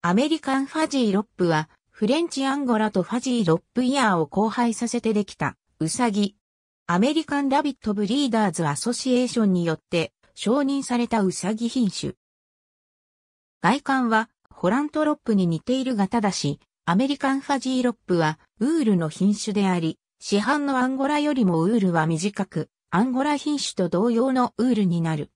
アメリカンファジーロップは、フレンチアンゴラとファジーロップイヤーを交配させてできた、ウサギ。アメリカンラビットブリーダーズアソシエーションによって承認されたウサギ品種。外観はホラントロップに似ているがただし、アメリカンファジーロップはウールの品種であり、市販のアンゴラよりもウールは短く、アンゴラ品種と同様のウールになる。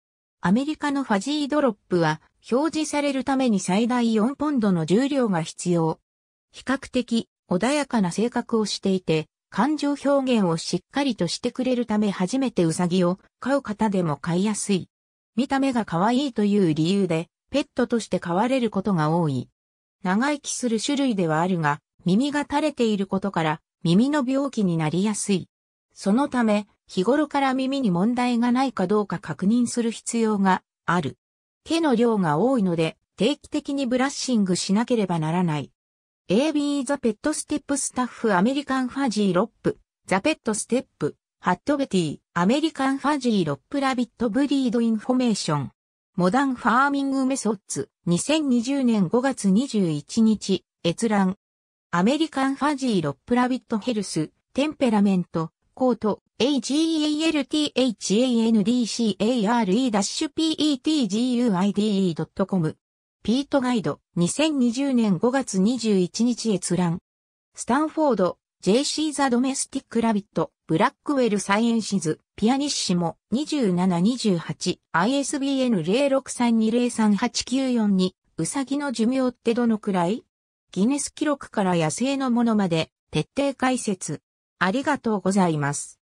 アメリカのファジードロップは表示されるために最大4ポンドの重量が必要。比較的穏やかな性格をしていて、感情表現をしっかりとしてくれるため初めてウサギを飼う方でも飼いやすい。見た目が可愛いという理由で、ペットとして飼われることが多い。長生きする種類ではあるが、耳が垂れていることから、耳の病気になりやすい。そのため、日頃から耳に問題がないかどうか確認する必要がある。毛の量が多いので、定期的にブラッシングしなければならない。AB ザペットステップスタッフアメリカンファジーロップ、ザペットステップ、ハットベティ、アメリカンファジーロップラビットブリードインフォメーション。モダンファーミングメソッツ、2020年5月21日、閲覧。アメリカンファジーロップラビットヘルス、テンペラメント、コート agelthandcar-petguide.com e ピートガイド2020年5月21日閲覧スタンフォード JC ザ・ドメスティック・ラビットブラックウェル・サイエンシズピアニッシモ2728 ISBN 0632038942ウサギの寿命ってどのくらいギネス記録から野生のものまで徹底解説ありがとうございます。